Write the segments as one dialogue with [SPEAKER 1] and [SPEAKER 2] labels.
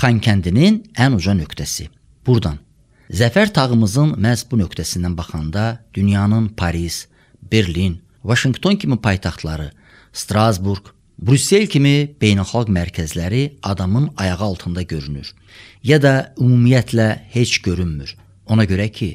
[SPEAKER 1] Xankəndinin ən uca nöqtəsi. Buradan Zəfər tağımızın məhz bu nöqtəsindən baxanda dünyanın Paris, Berlin, Vaşinqton kimi paytaxtları, Strasburq, Brüssel kimi beynəlxalq mərkəzləri adamın ayağı altında görünür ya da ümumiyyətlə heç görünmür. Ona görə ki,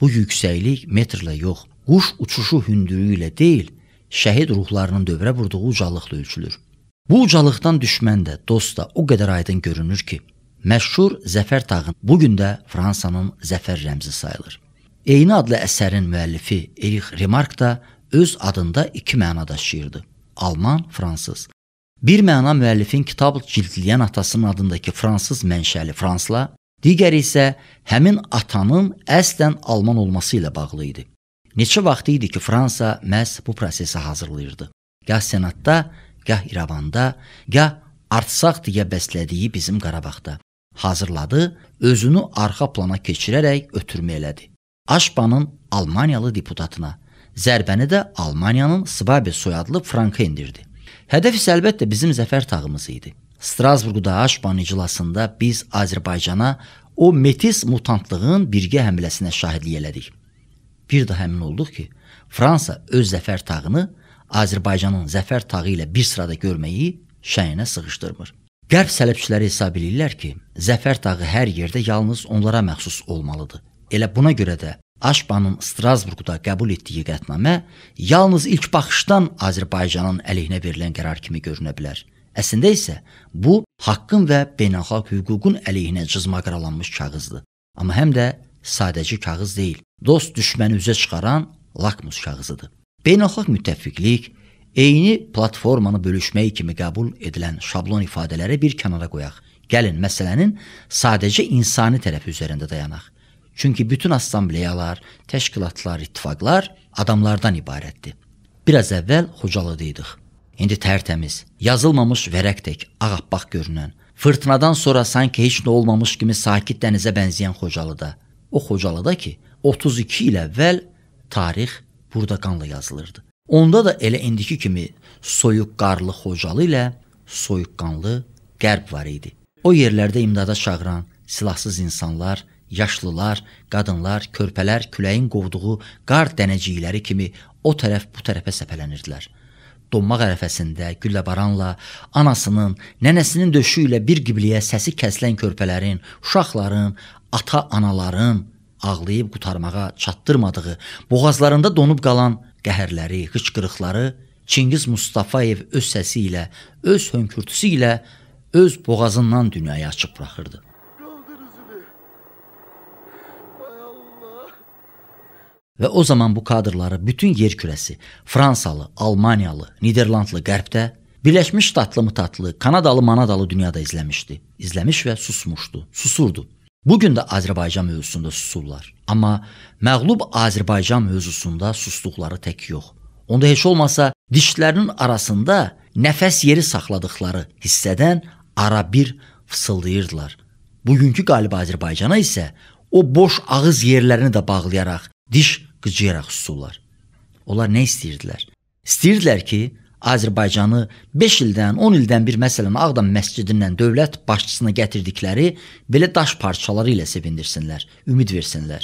[SPEAKER 1] bu yüksəklik metrlə yox, quş uçuşu hündürlüyü ilə deyil, şəhid ruhlarının dövrə vurduğu ucalıqla ölçülür. Bu ucalıqdan düşmən də, dost da o qədər aydın görünür ki, məşhur Zəfər Tağın bu gün də Fransanın zəfər rəmzi sayılır. Eyni adlı əsərin müəllifi Erich Remark da öz adında iki məna daşıyırdı. Alman, fransız. Bir məna müəllifin kitab cildləyən atasının adındakı fransız mənşəli Fransla, digəri isə həmin atanın əslən alman olması ilə bağlı idi. Neçə vaxt idi ki, Fransa məhz bu prosesi hazırlayırdı. Ya senatda, gah İrəvanda, gah artsaq deyə bəslədiyi bizim Qarabağda hazırladı, özünü arxa plana keçirərək ötürmə elədi. Aşbanın Almaniyalı deputatına, zərbəni də Almaniyanın Svabi soyadlı Franka indirdi. Hədəf isə əlbəttə bizim zəfər tağımız idi. Strasburqda Aşban iclasında biz Azərbaycana o metis mutantlığın birgə həmləsinə şahidlik elədik. Bir daha həmin olduq ki, Fransa öz zəfər tağını Azərbaycanın zəfər tağı ilə bir sırada görməyi şəyinə sığışdırmır. Qərb sələbçiləri hesab edirlər ki, zəfər tağı hər yerdə yalnız onlara məxsus olmalıdır. Elə buna görə də Aşbanın Strasburqda qəbul etdiyi qətnamə yalnız ilk baxışdan Azərbaycanın əleyhinə verilən qərar kimi görünə bilər. Əslində isə bu haqqın və beynəlxalq hüququn əleyhinə cızma qaralanmış kağızdır. Amma həm də sadəcə kağız deyil, dost düşməni üzə çıxaran lakmus kağızıdır. Beynəlxalq müttəfiqlik, eyni platformanı bölüşmək kimi qəbul edilən şablon ifadələri bir kənara qoyaq. Gəlin məsələnin sadəcə insani tərəfi üzərində dayanaq. Çünki bütün assambleyalar, təşkilatlar, ittifaqlar adamlardan ibarətdir. Biraz əvvəl Xocalıda idik. İndi tərtəmiz, yazılmamış vərəq tək ağappaq görünən, fırtınadan sonra sanki heç nə olmamış kimi sakit dənizə bənzəyən Xocalıda. O Xocalıda ki, 32 il əvvəl tarix burada qanla yazılırdı. Onda da elə indiki kimi soyuqqarlı Xocalı ilə soyuqqanlı Qərb var idi. O yerlərdə imdada çağıran silahsız insanlar, yaşlılar, qadınlar, körpələr küləyin qovduğu qar dənəcikləri kimi o tərəf bu tərəfə səpələnirdilər. Donmaq ərəfəsində gülləbaranla, anasının, nənəsinin döşü ilə bir qibliyə səsi kəsilən körpələrin, uşaqların, ata-anaların, ağlayıb qutarmağa çatdırmadığı, boğazlarında donub qalan qəhərləri, hıçqırıqları Çingiz Mustafayev öz səsi ilə, öz hönkürtüsü ilə öz boğazından dünyaya açıb buraxırdı. Və o zaman bu kadrları bütün yer kürəsi, Fransalı, Almaniyalı, Niderlandlı qərbdə, Birləşmiş Ştatlı mı tatlı, Kanadalı manadalı dünyada izləmişdi. İzləmiş və susmuşdu, susurdu. Bu gün də Azərbaycan mövzusunda susurlar, amma məğlub Azərbaycan mövzusunda susduqları tək yox. Onda heç olmasa dişlərinin arasında nəfəs yeri saxladıqları hissədən ara bir fısıldayırdılar. Bugünkü qalib Azərbaycana isə o boş ağız yerlərini də bağlayaraq, diş qıcıyaraq susurlar. Onlar nə istəyirdilər? İstəyirdilər ki, Azərbaycanı 5 ildən, 10 ildən bir məsələn Ağdam məscidindən dövlət başçısına gətirdikləri belə daş parçaları ilə sevindirsinlər, ümid versinlər.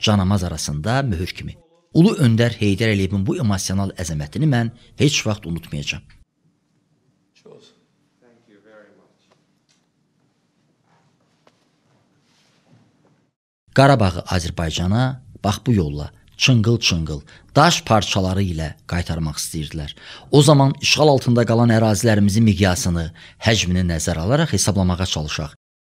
[SPEAKER 1] Canamaz arasında möhür kimi. Ulu öndər Heydər Əliyevin bu emosional əzəmətini mən heç vaxt unutmayacağam. Qarabağı Azərbaycana bax bu yolla çınqıl-çınqıl daş parçaları ilə qaytarmaq istəyirdilər. O zaman işğal altında qalan ərazilərimizin miqyasını, həcmini nəzərə alaraq hesablamağa çalışaq.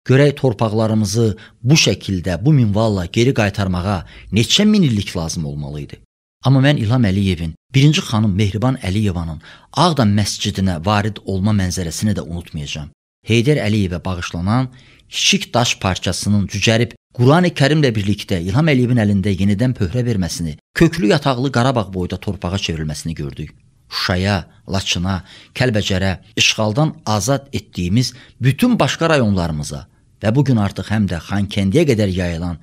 [SPEAKER 1] Görək torpaqlarımızı bu şəkildə, bu minvalla geri qaytarmağa neçə min illik lazım olmalı idi. Amma mən İlham Əliyevin, birinci xanım Mehriban Əliyevanın Ağdam məscidinə varid olma mənzərəsini də unutmayacağam. Heydər Əliyevə bağışlanan kiçik daş parçasının cücərib Qurani Kərimlə birlikdə İlham Əliyevin əlində yenidən pöhrə verməsini, köklü yataqlı Qarabağ boyda torpağa çevrilməsini gördük. Şuşaya, Laçına, Kəlbəcərə işğaldan azad etdiyimiz bütün başqa rayonlarımıza və bu gün artıq həm də Xankəndiyə qədər yayılan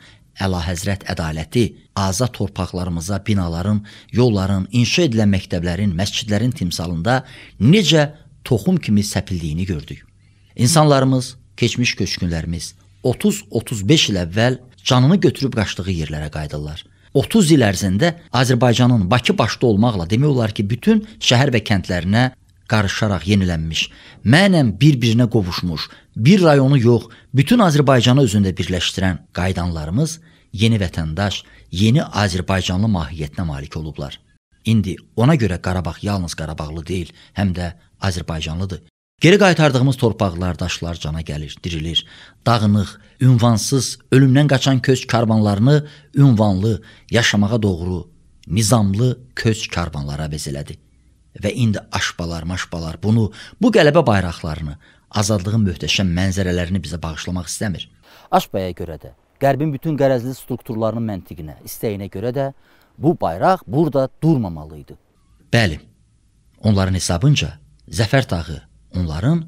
[SPEAKER 1] Əlahəzrət ədaləti azad torpaqlarımıza binaların, yolların, inşa edilən məktəblərin, məscidlərin timsalında necə toxum kimi səpildiyini gördük. İnsanlarımız, keçmiş köçkünlərimiz, 30-35 il əvvəl canını götürüb qaçdığı yerlərə qayıdırlar. 30 il ərzində Azərbaycanın Bakı başda olmaqla demək olar ki, bütün şəhər və kəndlərinə qarışaraq yenilənmiş, mənən bir-birinə qovuşmuş, bir rayonu yox, bütün Azərbaycanı özündə birləşdirən qaydanlarımız yeni vətəndaş, yeni Azərbaycanlı mahiyyətinə malik olublar. İndi ona görə Qarabağ yalnız Qarabağlı deyil, həm də Azərbaycanlıdır. Geri qaytardığımız torpaqlar, daşlar cana gəlir, dirilir. Dağınıq, ünvansız, ölümdən qaçan köç karvanlarını ünvanlı, yaşamağa doğru, nizamlı köç karvanlara bezələdi. Və indi aşbalar, maşbalar bunu, bu qələbə bayraqlarını, azadlığın möhtəşəm mənzərələrini bizə bağışlamaq istəmir. Aşbaya görə də, Qərbin bütün qərəzli strukturlarının məntiqinə, istəyinə görə də bu bayraq burada durmamalı idi. Bəli, onların hesabınca Zəfər dağı, Onların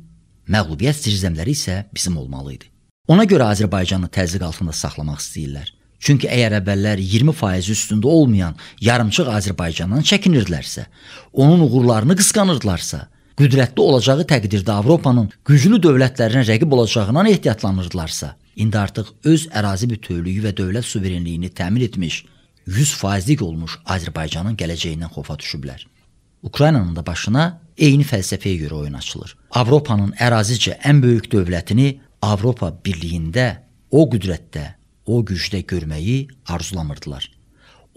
[SPEAKER 1] məğlubiyyət zirzəmləri isə bizim olmalı idi. Ona görə Azərbaycanı təzyiq altında saxlamaq istəyirlər. Çünki əgər əvvəllər 20% üstündə olmayan yarımçıq Azərbaycandan çəkinirdilərsə, onun uğurlarını qısqanırdılarsa, qüdrətli olacağı təqdirdə Avropanın güclü dövlətlərinə rəqib olacağından ehtiyatlanırdılarsa, indi artıq öz ərazi bütövlüyü və dövlət suverenliyini təmin etmiş, 100%lik olmuş Azərbaycanın gələcəyindən xofa düşüblər. Ukraynanın da başına eyni fəlsəfəyə görə oyun açılır. Avropanın ərazicə ən böyük dövlətini Avropa Birliyində o qüdrətdə, o gücdə görməyi arzulamırdılar.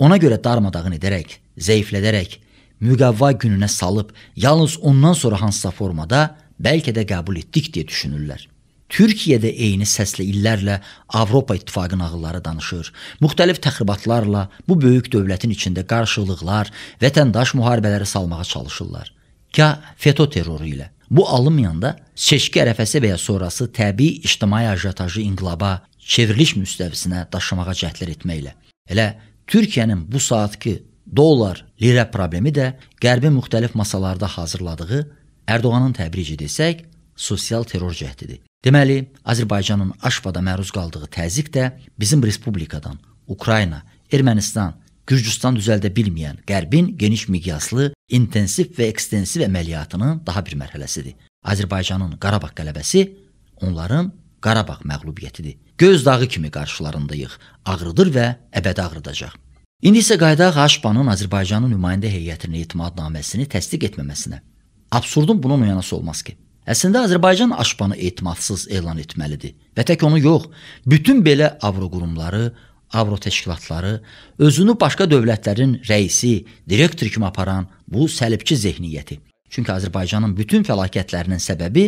[SPEAKER 1] Ona görə darmadağın edərək, zəiflədərək, müqəvva gününə salıb, yalnız ondan sonra hansısa formada bəlkə də qəbul etdik deyə düşünürlər. Türkiyədə eyni səslə illərlə Avropa İttifaqı nağılları danışır. Müxtəlif təxribatlarla bu böyük dövlətin içində qarşılıqlar, vətəndaş müharibələri salmağa çalışırlar ya FETÖ terroru ilə. Bu alınmayanda seçki ərəfəsi və ya sonrası təbii ictimai ajatajı inqilaba, çevriliş müstəvisinə daşımağa cəhdlər etməklə. Elə Türkiyənin bu saatki dollar, lirə problemi də Qərbin müxtəlif masalarda hazırladığı Erdoğanın təbrici desək, sosial terror cəhdidir. Deməli, Azərbaycanın Aşvada məruz qaldığı təzyiq də bizim respublikadan, Ukrayna, Ermənistan Gürcüstan düzəldə bilməyən Qərbin geniş miqyaslı, intensiv və ekstensiv əməliyyatının daha bir mərhələsidir. Azərbaycanın Qarabağ qələbəsi onların Qarabağ məğlubiyyətidir. Göz dağı kimi qarşılarındayıq, ağrıdır və əbədi ağrıdacaq. İndi isə qayıdaq Aşpanın Azərbaycanın nümayəndə heyətinin etimadnaməsini təsdiq etməməsinə. Absurdun bunun oyanası olmaz ki. Əslində Azərbaycan Aşpanı etimadsız elan etməlidir və tək onu yox, bütün belə avro qurumları Avro təşkilatları özünü başqa dövlətlərin rəisi, direktor kimi aparan bu səlibçi zehniyyəti. Çünki Azərbaycanın bütün fəlakətlərinin səbəbi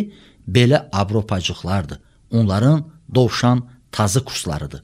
[SPEAKER 1] belə avropacıqlardır. Onların dovşan tazı kurslarıdır.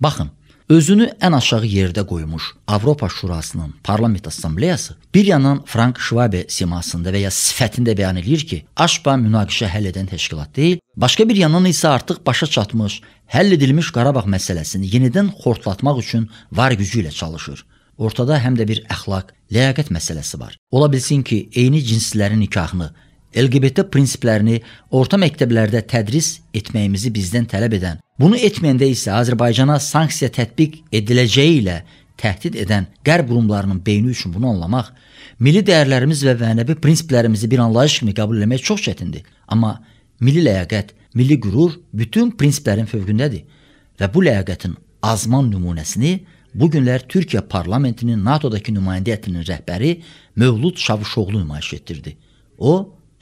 [SPEAKER 1] Baxın, özünü ən aşağı yerdə qoymuş Avropa Şurasının Parlament Assambleyası bir yandan Frank Şvabe simasında və ya sifətində bəyan eləyir ki, Aşpa münaqişə həll edən təşkilat deyil, başqa bir yandan isə artıq başa çatmış, həll edilmiş Qarabağ məsələsini yenidən xortlatmaq üçün var gücü ilə çalışır. Ortada həm də bir əxlaq, ləyaqət məsələsi var. Ola bilsin ki, eyni cinslərin nikahını LGBT prinsiplərini orta məktəblərdə tədris etməyimizi bizdən tələb edən, bunu etməyəndə isə Azərbaycana sanksiya tətbiq ediləcəyi ilə təhdid edən qərb qurumlarının beyni üçün bunu anlamaq, milli dəyərlərimiz və mənəvi prinsiplərimizi bir anlayış kimi qəbul etmək çox çətindir. Amma milli ləyaqət, milli qürur bütün prinsiplərin fövqündədir və bu ləyaqətin azman nümunəsini bu günlər Türkiyə parlamentinin NATO-dakı nümayəndə heyətinin rəhbəri Mövlud Çavuşoğlu nümayiş etdirdi. O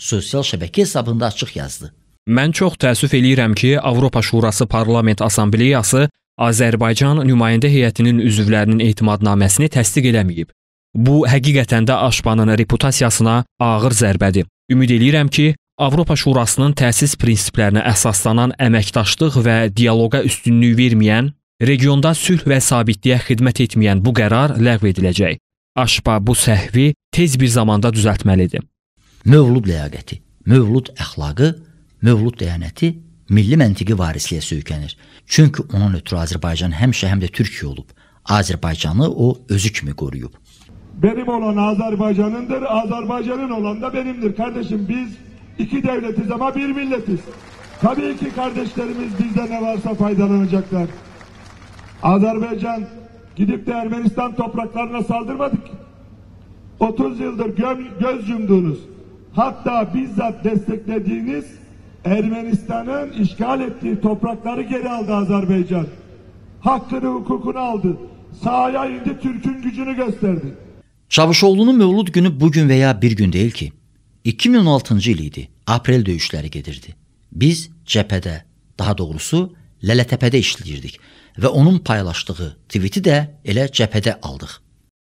[SPEAKER 1] sosial şəbəkə hesabında açıq yazdı.
[SPEAKER 2] Mən çox təəssüf eləyirəm ki, Avropa Şurası Parlament Assambleyası Azərbaycan nümayəndə heyətinin üzvlərinin etimadnaməsini təsdiq eləməyib. Bu həqiqətən də Aşpanın reputasiyasına ağır zərbədir. Ümid eləyirəm ki, Avropa Şurasının təsis prinsiplərinə əsaslanan əməkdaşlıq və dialoqa üstünlük verməyən, regionda sülh və sabitliyə xidmət etməyən bu qərar ləğv ediləcək. Aşpa bu səhvi tez bir zamanda düzəltməlidir.
[SPEAKER 1] mövlud ləyaqəti, mövlud əxlaqı, mövlud dəyanəti milli məntiqi varisliyə söykənir. Çünki onun ötürü Azərbaycan həmişə həm də Türkiyə olub. Azərbaycanı o özü kimi qoruyub.
[SPEAKER 3] Benim olan Azerbaycan'ındır, Azerbaycan'ın olan da benimdir. Kardeşim biz iki devletiz ama bir milletiz. Tabii ki kardeşlerimiz bizde ne varsa faydalanacaklar. Azerbaycan gidip de Ermenistan topraklarına saldırmadık. 30 yıldır göm, göz yumduğunuz, hatta bizzat desteklediğiniz Ermenistan'ın işgal ettiği toprakları geri aldı Azerbaycan. Hakkını, hukukunu aldı. Sahaya indi, Türk'ün gücünü gösterdi.
[SPEAKER 1] Çavuşoğlu'nun mevlud günü bugün veya bir gün değil ki. 2016 yılıydı. April idi. Aprel Biz cəbhədə, daha doğrusu Lələtəpədə işləyirdik ve onun paylaştığı tweet'i de ele
[SPEAKER 2] elə aldık.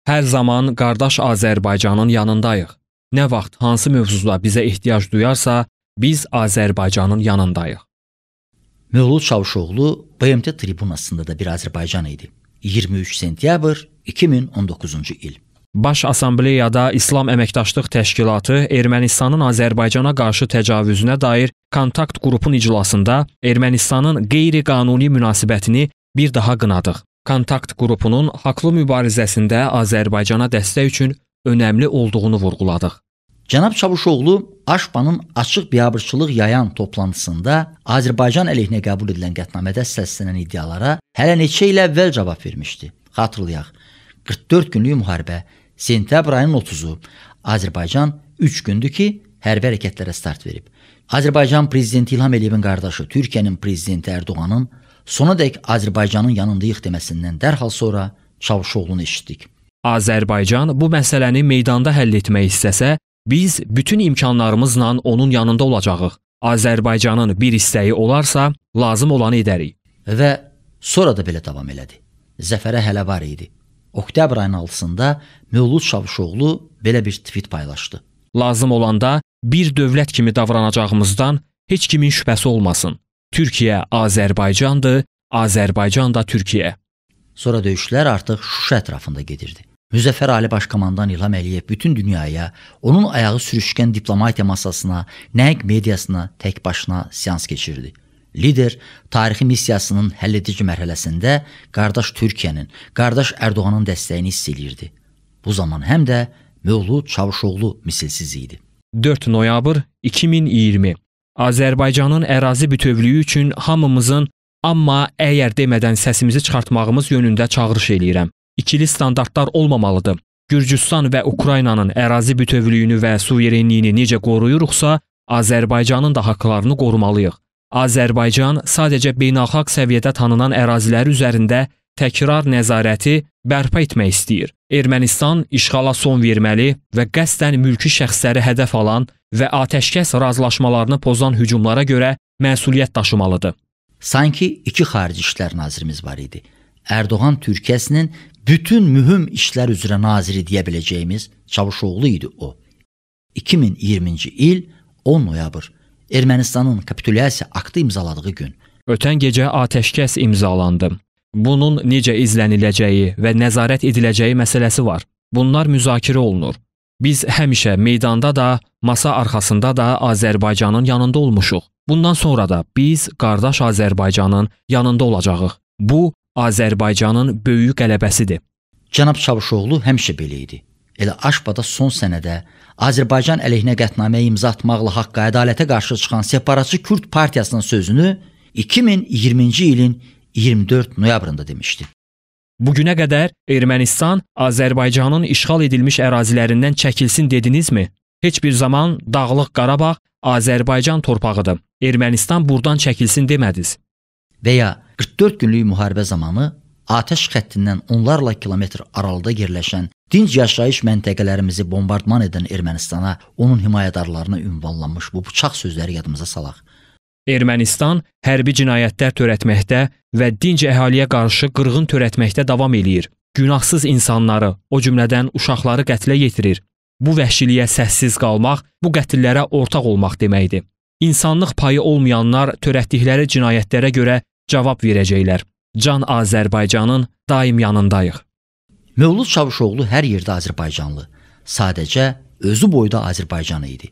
[SPEAKER 2] Her zaman qardaş Azerbaycan'ın yanındayız. Nə vaxt hansı mövzuda bizə ehtiyac duyarsa, biz Azərbaycanın yanındayıq.
[SPEAKER 1] Mövlud Çavuşoğlu BMT tribunasında da bir Azərbaycan idi. 23 sentyabr 2019-cu il.
[SPEAKER 2] Baş Assambleyada İslam Əməkdaşlıq Təşkilatı Ermənistanın Azərbaycana qarşı təcavüzünə dair kontakt qrupun iclasında Ermənistanın qeyri-qanuni münasibətini bir daha qınadıq. Kontakt qrupunun haqlı mübarizəsində Azərbaycana dəstək üçün önəmli olduğunu vurğuladıq. Cənab
[SPEAKER 1] Çavuşoğlu Aşpanın açıq biabırçılıq yayan toplantısında Azərbaycan əleyhinə qəbul edilən qətnamədə səslənən iddialara hələ neçə il əvvəl cavab vermişdi. Xatırlayaq, 44 günlük müharibə sentyabr ayının 30-u Azərbaycan 3 gündür ki, hərbi hərəkətlərə start verib. Azərbaycan prezidenti İlham Əliyevin qardaşı Türkiyənin prezidenti Ərdoğanın sonadək Azərbaycanın yanındayıq deməsindən dərhal sonra Çavuşoğlunu
[SPEAKER 2] eşitdik. Azərbaycan bu məsələni meydanda həll etmək istəsə, biz bütün imkanlarımızla onun yanında olacağıq. Azərbaycanın bir istəyi olarsa, lazım olanı edərik.
[SPEAKER 1] Və sonra da belə davam elədi. Zəfərə hələ var idi. Oktyabr ayının 6-sında Mövlud Şavuşoğlu belə bir tweet paylaşdı.
[SPEAKER 2] Lazım olanda bir dövlət kimi davranacağımızdan heç kimin şübhəsi olmasın. Türkiyə Azərbaycandır, Azərbaycan da Türkiyə. Sonra döyüşlər artıq Şuşa
[SPEAKER 1] ətrafında gedirdi. Müzəffər Ali Başkomandan İlham Əliyev bütün dünyaya, onun ayağı sürüşkən diplomatiya masasına, nəq mediasına tək başına seans keçirdi. Lider tarixi missiyasının həlledici mərhələsində qardaş Türkiyənin, qardaş Ərdoğanın dəstəyini hiss eləyirdi. Bu zaman həm də Mövlud Çavuşoğlu misilsiz idi.
[SPEAKER 2] 4 noyabr 2020 Azərbaycanın ərazi bütövlüyü üçün hamımızın amma əgər demədən səsimizi çıxartmağımız yönündə çağırış eləyirəm ikili standartlar olmamalıdır. Gürcüstan və Ukraynanın ərazi bütövlüyünü və suverenliyini necə qoruyuruqsa, Azərbaycanın da haqqlarını qorumalıyıq. Azərbaycan sadəcə beynəlxalq səviyyədə tanınan əraziləri üzərində təkrar nəzarəti bərpa etmək istəyir. Ermənistan işğala son verməli və qəsdən mülki şəxsləri hədəf alan və atəşkəs razılaşmalarını pozan hücumlara görə məsuliyyət daşımalıdır.
[SPEAKER 1] Sanki iki xarici işlər nazirimiz var idi. Erdoğan Türkiyəsinin bütün mühüm işlər üzrə naziri deyə biləcəyimiz Çavuşoğlu idi o. 2020-ci il 10 noyabr Ermənistanın kapitulyasiya aktı imzaladığı gün.
[SPEAKER 2] Ötən gecə atəşkəs imzalandı. Bunun necə izləniləcəyi və nəzarət ediləcəyi məsələsi var. Bunlar müzakirə olunur. Biz həmişə meydanda da, masa arxasında da Azərbaycanın yanında olmuşuq. Bundan sonra da biz qardaş Azərbaycanın yanında olacağıq. Bu Azərbaycanın böyük qələbəsidir.
[SPEAKER 1] Cənab Çavuşoğlu həmişə belə idi. Elə Aşbada son sənədə Azərbaycan əleyhinə qətnaməyə imza atmaqla haqqa ədalətə qarşı çıxan separatçı Kürd partiyasının sözünü 2020-ci
[SPEAKER 2] ilin 24 noyabrında demişdi. Bu günə qədər Ermənistan Azərbaycanın işğal edilmiş ərazilərindən çəkilsin dedinizmi? Heç bir zaman Dağlıq Qarabağ Azərbaycan torpağıdır. Ermənistan burdan çəkilsin demədiniz. Və ya 44 günlük müharibə zamanı atəş xəttindən onlarla kilometr
[SPEAKER 1] aralıda yerləşən dinc yaşayış məntəqələrimizi bombardman edən Ermənistana, onun himayədarlarına ünvanlanmış bu bıçaq sözləri yadımıza salaq.
[SPEAKER 2] Ermənistan hərbi cinayətlər törətməkdə və dinc əhaliyə qarşı qırğın törətməkdə davam eləyir. Günahsız insanları, o cümlədən uşaqları qətlə yetirir. Bu vəhşiliyə səssiz qalmaq, bu qətillərə ortaq olmaq deməkdir. İnsanlıq payı olmayanlar törətdikləri cinayətlərə görə Cevap verəcəklər. Can Azerbaycan'ın daim yanındayıq.
[SPEAKER 1] Mövlud Çavuşoğlu her yerdə Azerbaycanlı. Sadece özü boyda Azərbaycan idi.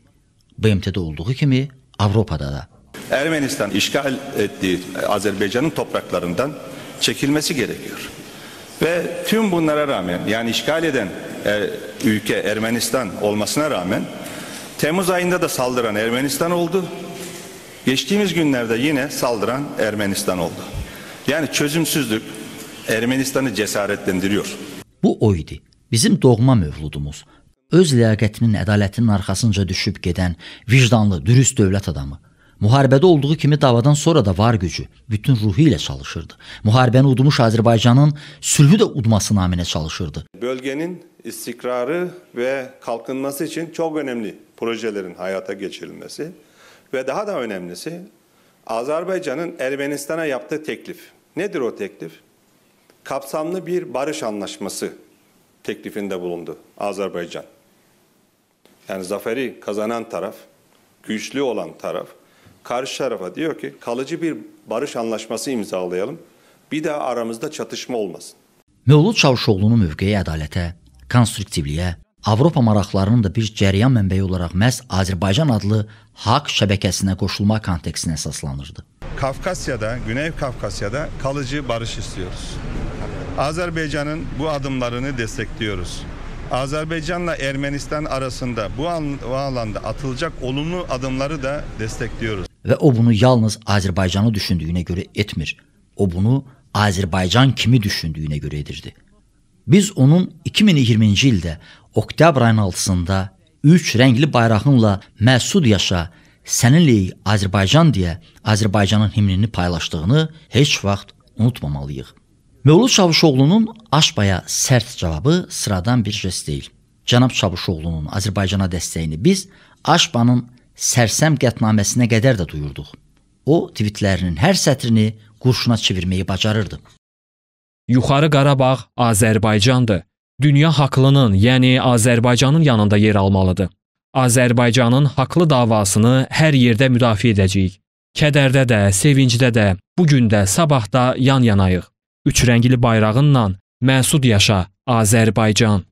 [SPEAKER 1] BMT-də olduğu kimi Avropada da.
[SPEAKER 3] Ermenistan işgal ettiği Azerbaycan'ın topraklarından çekilmesi gerekiyor. Ve tüm bunlara rağmen yani işgal eden e, ülke Ermenistan olmasına rağmen Temmuz ayında da saldıran Ermenistan oldu. Geçtiğimiz günlerde yine saldıran Ermenistan oldu. Yani çözümsüzlük Ermenistan'ı cesaretlendiriyor.
[SPEAKER 1] Bu o idi. Bizim doğma mövludumuz. Öz ləyaqətinin, ədalətinin arxasınca düşüb gedən vicdanlı, dürüst dövlət adamı. Müharibədə olduğu kimi davadan sonra da var gücü, bütün ruhu ilə çalışırdı. Müharibəni udmuş Azərbaycanın sülhü də udması naminə çalışırdı.
[SPEAKER 3] Bölgenin istikrarı ve kalkınması için çok önemli projelerin hayata geçirilmesi ve daha da önemlisi Azerbaycan'ın Ermenistan'a yaptığı teklif. Nedir o teklif? Kapsamlı bir barış anlaşması teklifinde bulundu Azerbaycan. Yani zaferi kazanan taraf, güçlü olan taraf karşı tarafa diyor ki kalıcı bir barış anlaşması imzalayalım. Bir daha aramızda çatışma olmasın.
[SPEAKER 1] Mevlut Çavuşoğlu'nun mövqeyi Adalet'e, Konstruktivliğe. Avropa maraqlarının da bir cəryan mənbəyi olaraq məhz Azərbaycan adlı haqq şəbəkəsinə qoşulma konteksinə əsaslanırdı.
[SPEAKER 3] Kafkasya'da, Güney Kafkasya'da kalıcı barış istiyoruz. Azerbaycan'ın bu adımlarını destekliyoruz. Azerbaycan'la Ermenistan arasında bu, an, bu alanda atılacak olumlu adımları da destekliyoruz.
[SPEAKER 1] Və o bunu yalnız Azərbaycanı düşündüyünə görə etmir. O bunu Azərbaycan kimi düşündüyünə görə edirdi. Biz onun 2020-ci ildə oktyabr ayının 6-sında üç rəngli bayrağınla Məsud yaşa, səninləyik Azərbaycan deyə Azərbaycanın himnini paylaşdığını heç vaxt unutmamalıyıq. Mövlud Çavuşoğlu'nun Aşbaya sərt cavabı sıradan bir jest deyil. Cənab Çavuşoğlu'nun Azərbaycana dəstəyini biz Aşbanın sərsəm qətnaməsinə qədər də duyurduq. O, tweetlərinin hər sətrini
[SPEAKER 2] qurşuna çevirməyi bacarırdı. Yuxarı Qarabağ Azərbaycandır. Dünya haqlının, yəni Azərbaycanın yanında yer almalıdır. Azərbaycanın haqlı davasını hər yerdə müdafiə edəcəyik. Kədərdə də, sevincdə də, bu gün də, sabah da yan-yanayıq. Üçrəngli bayrağınla məsud yaşa Azərbaycan.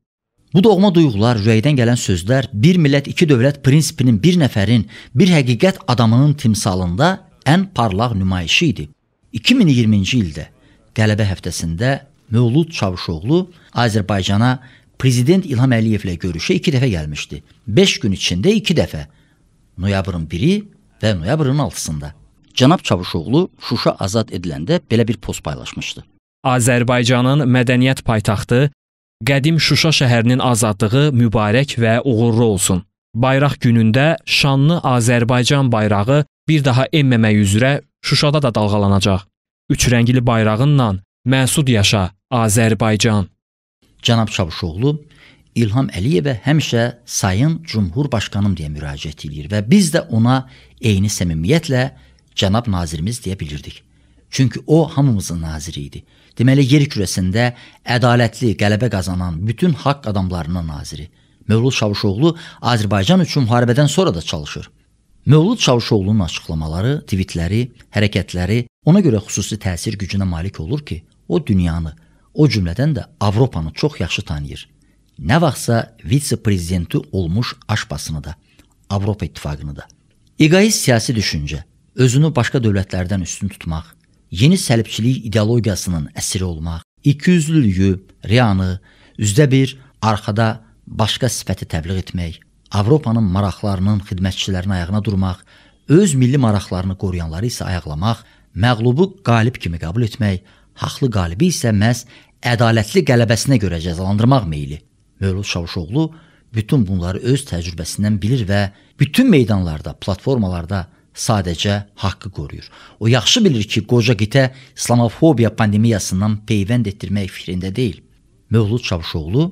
[SPEAKER 2] Bu doğma duyğular, ürəkdən gələn sözlər bir millət, iki dövlət prinsipinin
[SPEAKER 1] bir nəfərin, bir həqiqət adamının timsalında ən parlaq nümayişi idi. 2020-ci ildə qələbə həftəsində Mövlud Çavuşoğlu Azərbaycana prezident İlham Əliyevlə görüşə 2 dəfə gəlmişdi. 5 gün içində 2 dəfə. Noyabrın 1-i və noyabrın 6-sında. Cənab Çavuşoğlu Şuşa azad ediləndə belə bir post paylaşmışdı.
[SPEAKER 2] Azərbaycanın mədəniyyət paytaxtı qədim Şuşa şəhərinin azadlığı mübarək və uğurlu olsun. Bayraq günündə şanlı Azərbaycan bayrağı bir daha enməmək üzrə Şuşada da dalğalanacaq üç rəngli bayrağınla məsud yaşa Azərbaycan.
[SPEAKER 1] Cənab Çavuşoğlu İlham Əliyevə həmişə Sayın Cümhurbaşqanım deyə müraciət edir və biz də ona eyni səmimiyyətlə cənab nazirimiz deyə bilirdik. Çünki o hamımızın naziri idi. Deməli yer kürəsində ədalətli qələbə qazanan bütün haqq adamlarının naziri. Mövlud Çavuşoğlu Azərbaycan üçün müharibədən sonra da çalışır. Mövlud Çavuşoğlu'nun açıqlamaları, tweetləri, hərəkətləri Ona görə xüsusi təsir gücünə malik olur ki, o dünyanı, o cümlədən də Avropanı çox yaxşı tanıyır. Nə vaxtsa vitse-prezidenti olmuş Aşpasını da, Avropa İttifaqını da. Eqoist siyasi düşüncə, özünü başqa dövlətlərdən üstün tutmaq, yeni səlibçilik ideologiyasının əsiri olmaq, ikiyüzlülüyü, riyanı, üzdə bir, arxada başqa sifəti təbliğ etmək, Avropanın maraqlarının xidmətçilərinin ayağına durmaq, öz milli maraqlarını qoruyanları isə ayaqlamaq məğlubu qalib kimi qəbul etmək, haqlı qalibi isə məhz ədalətli qələbəsinə görə cəzalandırmaq meyli. Mövlud Çavuşoğlu bütün bunları öz təcrübəsindən bilir və bütün meydanlarda, platformalarda sadəcə haqqı qoruyur. O yaxşı bilir ki, qoca qitə islamofobiya pandemiyasından peyvənd etdirmək fikrində deyil. Mövlud Çavuşoğlu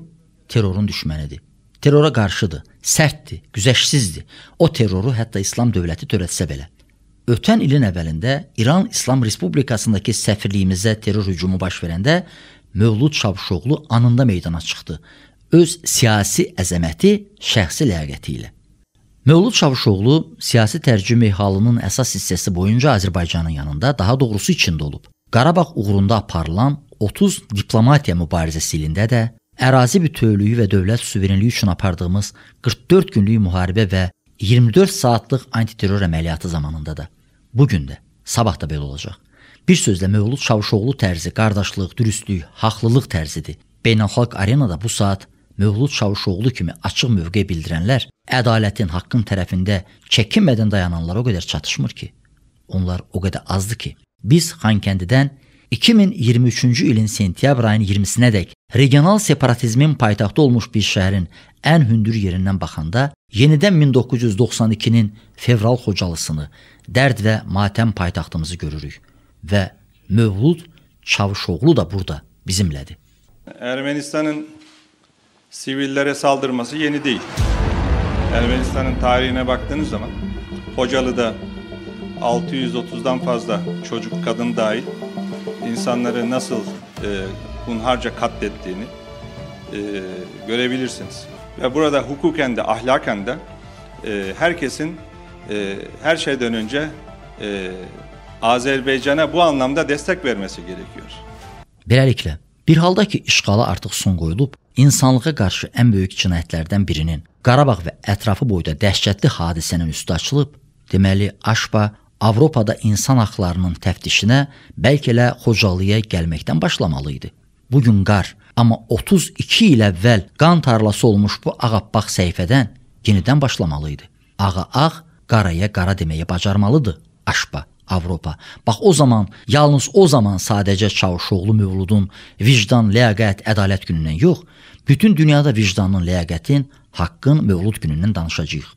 [SPEAKER 1] terrorun düşmənidir. Terrora qarşıdır, sərtdir, güzəşsizdir. O terroru hətta İslam dövləti törətsə belə ötən ilin əvvəlində İran İslam Respublikasındakı səfirliyimizə terror hücumu baş verəndə Mövlud Çavuşoğlu anında meydana çıxdı. Öz siyasi əzəməti, şəxsi ləyaqəti ilə. Mövlud Çavuşoğlu siyasi tərcümi halının əsas hissəsi boyunca Azərbaycanın yanında, daha doğrusu içində olub. Qarabağ uğrunda aparılan 30 diplomatiya mübarizəsi ilində də ərazi bütövlüyü və dövlət suverenliyi üçün apardığımız 44 günlük müharibə və 24 saatlıq antiterror əməliyyatı zamanında da, bu gün də, sabah da belə olacaq. Bir sözlə Mövlud Çavuşoğlu tərzi qardaşlıq, dürüstlük, haqlılıq tərzidir. Beynəlxalq arenada bu saat Mövlud Çavuşoğlu kimi açıq mövqe bildirənlər ədalətin, haqqın tərəfində çəkinmədən dayananlara o qədər çatışmır ki, onlar o qədər azdır ki, biz Xankəndidən 2023-cü ilin sentyabr ayının 20-sinədək regional separatizmin paytaxtı olmuş bir şəhərin en hündür yerinden bakanda yeniden 1992'nin fevral xocalısını, dərd və matəm paytaxtımızı görürük və Mövlud Çavuşoğlu da burada bizimlədir.
[SPEAKER 3] Ermenistan'ın sivillere saldırması yeni değil. Ermenistan'ın tarihine baktığınız zaman Hocalı'da 630'dan fazla çocuk kadın dahil insanları nasıl e, hunharca katlettiğini e, görebilirsiniz. Ve burada hukuken de ahlaken de e, herkesin e, her şeyden önce e, Azərbaycana bu anlamda destek vermesi gerekiyor.
[SPEAKER 1] Beləliklə, bir halda ki işğala artıq son qoyulub, insanlığa qarşı ən böyük cinayətlərdən birinin Qarabağ və ətrafı boyda dəhşətli hadisənin üstü açılıb, deməli Aşpa Avropada insan haqlarının təftişinə, bəlkə də Xocalıya gəlməkdən başlamalı idi. Bu gün qar Amma 32 il əvvəl qan tarlası olmuş bu ağappaq səhifədən yenidən başlamalı idi. Ağa ağ, qaraya qara deməyi bacarmalıdır. Aşpa, Avropa. Bax o zaman, yalnız o zaman sadəcə Çavuşoğlu mövludun vicdan, ləyaqət, ədalət günündən yox, bütün dünyada vicdanın, ləyaqətin, haqqın mövlud günündən danışacağıq.